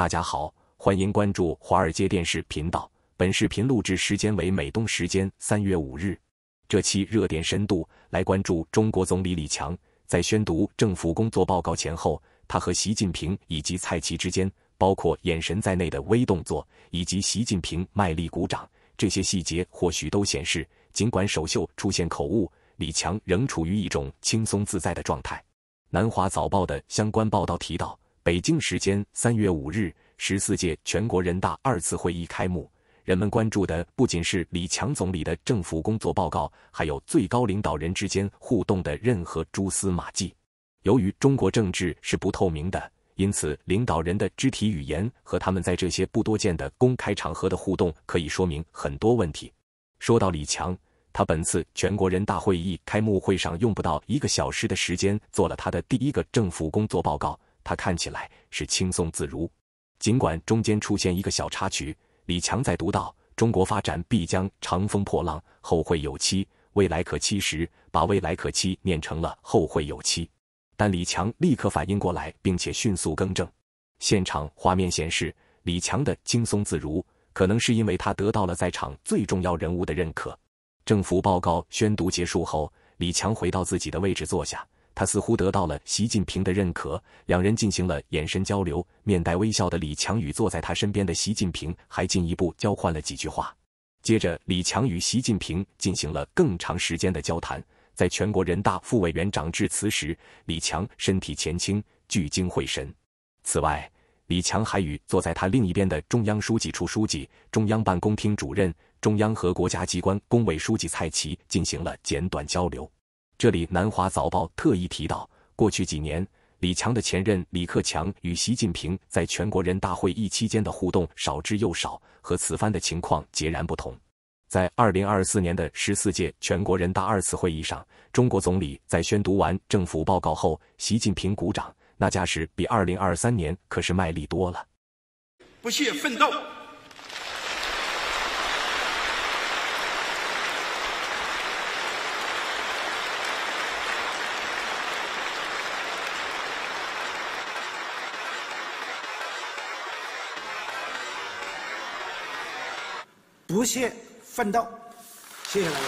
大家好，欢迎关注华尔街电视频道。本视频录制时间为美东时间三月五日。这期热点深度来关注中国总理李强在宣读政府工作报告前后，他和习近平以及蔡奇之间，包括眼神在内的微动作，以及习近平卖力鼓掌，这些细节或许都显示，尽管首秀出现口误，李强仍处于一种轻松自在的状态。南华早报的相关报道提到。北京时间三月五日，十四届全国人大二次会议开幕。人们关注的不仅是李强总理的政府工作报告，还有最高领导人之间互动的任何蛛丝马迹。由于中国政治是不透明的，因此领导人的肢体语言和他们在这些不多见的公开场合的互动可以说明很多问题。说到李强，他本次全国人大会议开幕会上用不到一个小时的时间做了他的第一个政府工作报告。他看起来是轻松自如，尽管中间出现一个小插曲，李强在读到“中国发展必将长风破浪，后会有期，未来可期”时，把“未来可期”念成了“后会有期”，但李强立刻反应过来，并且迅速更正。现场画面显示，李强的轻松自如可能是因为他得到了在场最重要人物的认可。政府报告宣读结束后，李强回到自己的位置坐下。他似乎得到了习近平的认可，两人进行了眼神交流，面带微笑的李强与坐在他身边的习近平还进一步交换了几句话。接着，李强与习近平进行了更长时间的交谈。在全国人大副委员长致辞时，李强身体前倾，聚精会神。此外，李强还与坐在他另一边的中央书记处书记、中央办公厅主任、中央和国家机关工委书记蔡奇进行了简短交流。这里，《南华早报》特意提到，过去几年，李强的前任李克强与习近平在全国人大会议期间的互动少之又少，和此番的情况截然不同。在二零二四年的十四届全国人大二次会议上，中国总理在宣读完政府报告后，习近平鼓掌，那架势比二零二三年可是卖力多了，不懈奋斗。不懈奋斗，谢谢大家。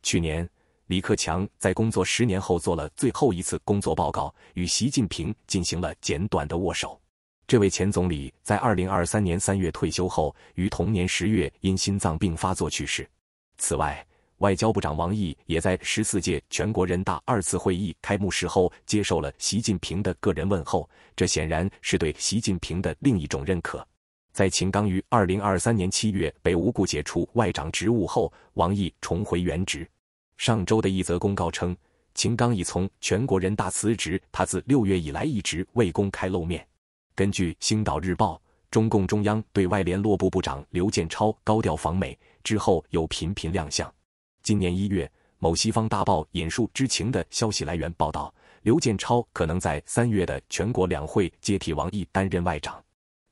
去年，李克强在工作十年后做了最后一次工作报告，与习近平进行了简短的握手。这位前总理在2023年3月退休后，于同年10月因心脏病发作去世。此外，外交部长王毅也在十四届全国人大二次会议开幕式后接受了习近平的个人问候，这显然是对习近平的另一种认可。在秦刚于二零二三年七月被无故解除外长职务后，王毅重回原职。上周的一则公告称，秦刚已从全国人大辞职，他自六月以来一直未公开露面。根据《星岛日报》，中共中央对外联络部部长刘建超高调访美之后，又频频亮相。今年一月，某西方大报引述知情的消息来源报道，刘建超可能在三月的全国两会接替王毅担任外长。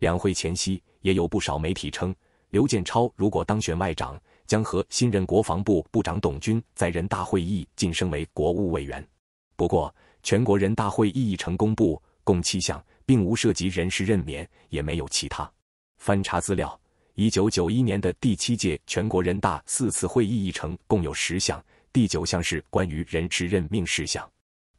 两会前夕，也有不少媒体称，刘建超如果当选外长，将和新任国防部部长董军在人大会议晋升为国务委员。不过，全国人大会议议程公布共七项，并无涉及人事任免，也没有其他。翻查资料。一九九一年的第七届全国人大四次会议议程共有十项，第九项是关于人事任命事项。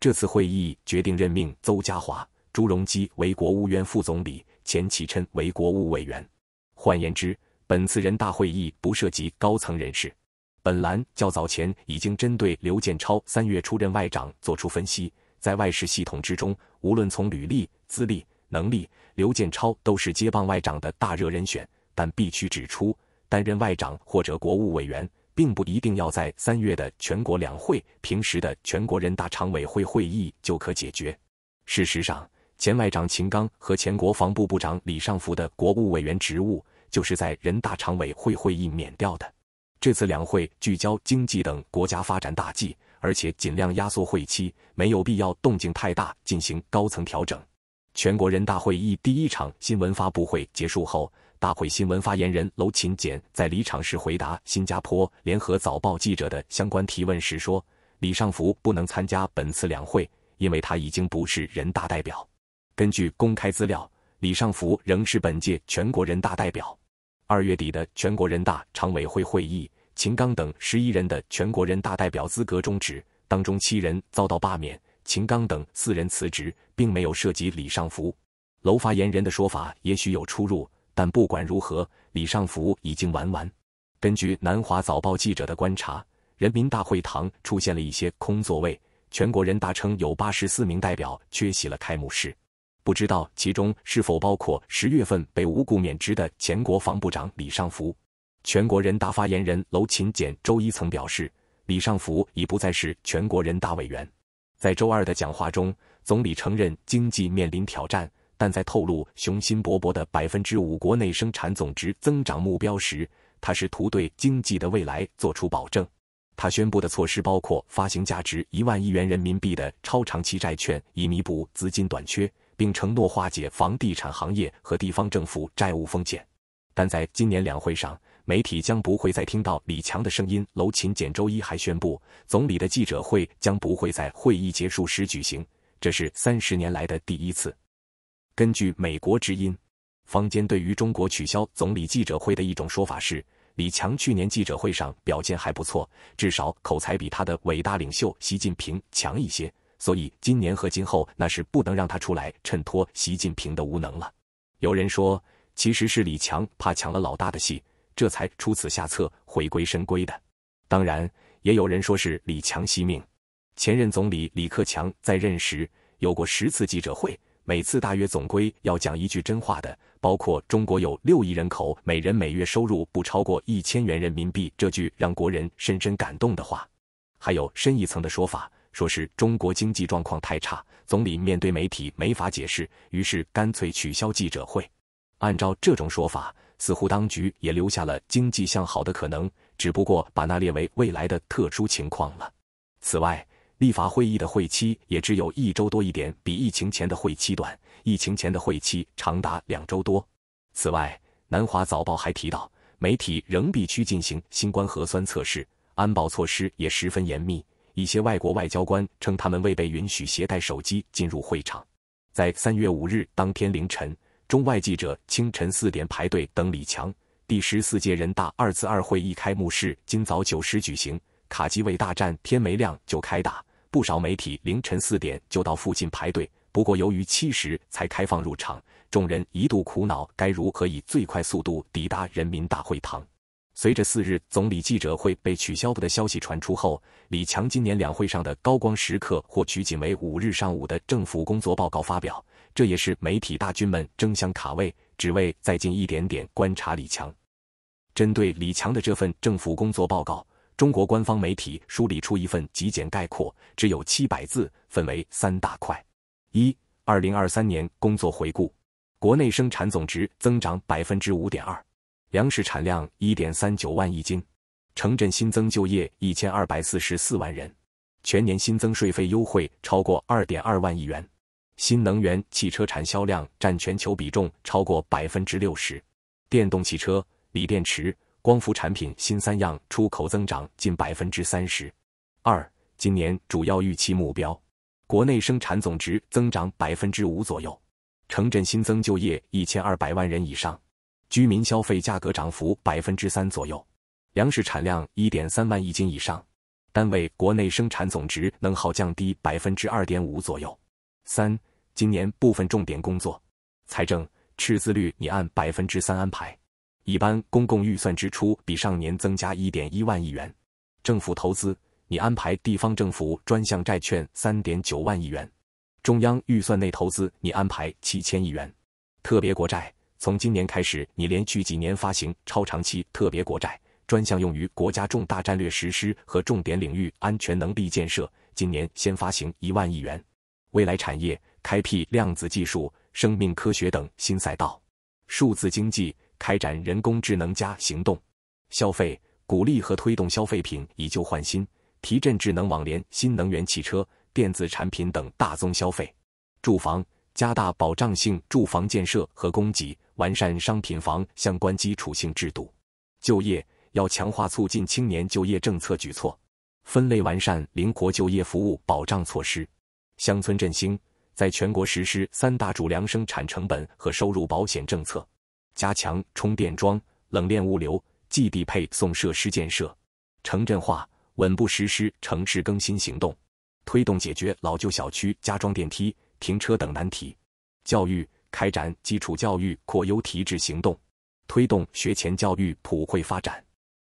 这次会议决定任命邹家华、朱镕基为国务院副总理，钱启琛为国务委员。换言之，本次人大会议不涉及高层人士。本栏较早前已经针对刘建超三月出任外长作出分析，在外事系统之中，无论从履历、资历、能力，刘建超都是接棒外长的大热人选。但必须指出，担任外长或者国务委员，并不一定要在三月的全国两会、平时的全国人大常委会会议就可解决。事实上，前外长秦刚和前国防部部长李尚福的国务委员职务，就是在人大常委会会议免掉的。这次两会聚焦经济等国家发展大计，而且尽量压缩会期，没有必要动静太大进行高层调整。全国人大会议第一场新闻发布会结束后。大会新闻发言人娄勤俭在离场时回答《新加坡联合早报》记者的相关提问时说：“李尚福不能参加本次两会，因为他已经不是人大代表。”根据公开资料，李尚福仍是本届全国人大代表。二月底的全国人大常委会会议，秦刚等十一人的全国人大代表资格终止，当中七人遭到罢免，秦刚等四人辞职，并没有涉及李尚福。楼发言人的说法也许有出入。但不管如何，李尚福已经玩完。根据南华早报记者的观察，人民大会堂出现了一些空座位。全国人大称有八十四名代表缺席了开幕式，不知道其中是否包括十月份被无故免职的前国防部长李尚福。全国人大发言人娄勤俭周一曾表示，李尚福已不再是全国人大委员。在周二的讲话中，总理承认经济面临挑战。但在透露雄心勃勃的百分之五国内生产总值增长目标时，他试图对经济的未来做出保证。他宣布的措施包括发行价值一万亿元人民币的超长期债券，以弥补资金短缺，并承诺化解房地产行业和地方政府债务风险。但在今年两会上，媒体将不会再听到李强的声音。楼勤俭周一还宣布，总理的记者会将不会在会议结束时举行，这是三十年来的第一次。根据美国之音，坊间对于中国取消总理记者会的一种说法是：李强去年记者会上表现还不错，至少口才比他的伟大领袖习近平强一些，所以今年和今后那是不能让他出来衬托习近平的无能了。有人说，其实是李强怕抢了老大的戏，这才出此下策回归深闺的。当然，也有人说是李强惜命。前任总理李克强在任时有过十次记者会。每次大约总归要讲一句真话的，包括中国有六亿人口，每人每月收入不超过一千元人民币这句让国人深深感动的话。还有深一层的说法，说是中国经济状况太差，总理面对媒体没法解释，于是干脆取消记者会。按照这种说法，似乎当局也留下了经济向好的可能，只不过把那列为未来的特殊情况了。此外，立法会议的会期也只有一周多一点，比疫情前的会期短。疫情前的会期长达两周多。此外，《南华早报》还提到，媒体仍必须进行新冠核酸测试，安保措施也十分严密。一些外国外交官称，他们未被允许携带手机进入会场。在三月五日当天凌晨，中外记者清晨四点排队等李强。第十四届人大二次二会议开幕式今早九时举行，卡基卫大战天没亮就开打。不少媒体凌晨四点就到附近排队，不过由于七时才开放入场，众人一度苦恼该如何以最快速度抵达人民大会堂。随着四日总理记者会被取消的消息传出后，李强今年两会上的高光时刻或取仅为五日上午的政府工作报告发表，这也是媒体大军们争相卡位，只为再近一点点观察李强。针对李强的这份政府工作报告。中国官方媒体梳理出一份极简概括，只有七百字，分为三大块：一、二零二三年工作回顾，国内生产总值增长百分之五点二，粮食产量一点三九万亿斤，城镇新增就业一千二百四十四万人，全年新增税费优惠超过二点二万亿元，新能源汽车产销量占全球比重超过百分之六十，电动汽车锂电池。光伏产品新三样出口增长近百分之三十二。今年主要预期目标：国内生产总值增长百分之五左右，城镇新增就业一千二百万人以上，居民消费价格涨幅百分之三左右，粮食产量一点三万亿斤以上，单位国内生产总值能耗降低百分之二点五左右。三、今年部分重点工作：财政赤字率拟按百分之三安排。一般公共预算支出比上年增加一点一万亿元，政府投资你安排地方政府专项债券三点九万亿元，中央预算内投资你安排七千亿元。特别国债从今年开始，你连续几年发行超长期特别国债，专项用于国家重大战略实施和重点领域安全能力建设。今年先发行一万亿元，未来产业开辟量子技术、生命科学等新赛道，数字经济。开展人工智能加行动，消费鼓励和推动消费品以旧换新，提振智能网联、新能源汽车、电子产品等大宗消费。住房加大保障性住房建设和供给，完善商品房相关基础性制度。就业要强化促进青年就业政策举措，分类完善灵活就业服务保障措施。乡村振兴，在全国实施三大主粮生产成本和收入保险政策。加强充电桩、冷链物流、基地配送设施建设，城镇化稳步实施城市更新行动，推动解决老旧小区加装电梯、停车等难题。教育开展基础教育扩优提质行动，推动学前教育普惠发展。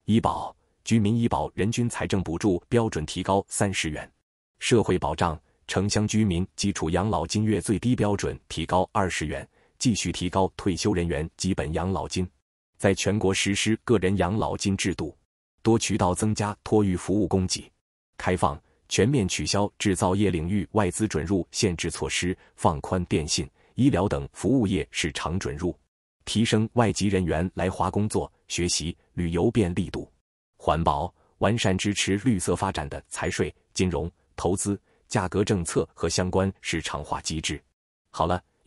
医保居民医保人均财政补助标准提高三十元，社会保障城乡居民基础养老金月最低标准提高二十元。继续提高退休人员基本养老金，在全国实施个人养老金制度，多渠道增加托育服务供给，开放全面取消制造业领域外资准入限制措施，放宽电信、医疗等服务业市场准入，提升外籍人员来华工作、学习、旅游便利度。环保完善支持绿色发展的财税、金融、投资、价格政策和相关市场化机制。好了。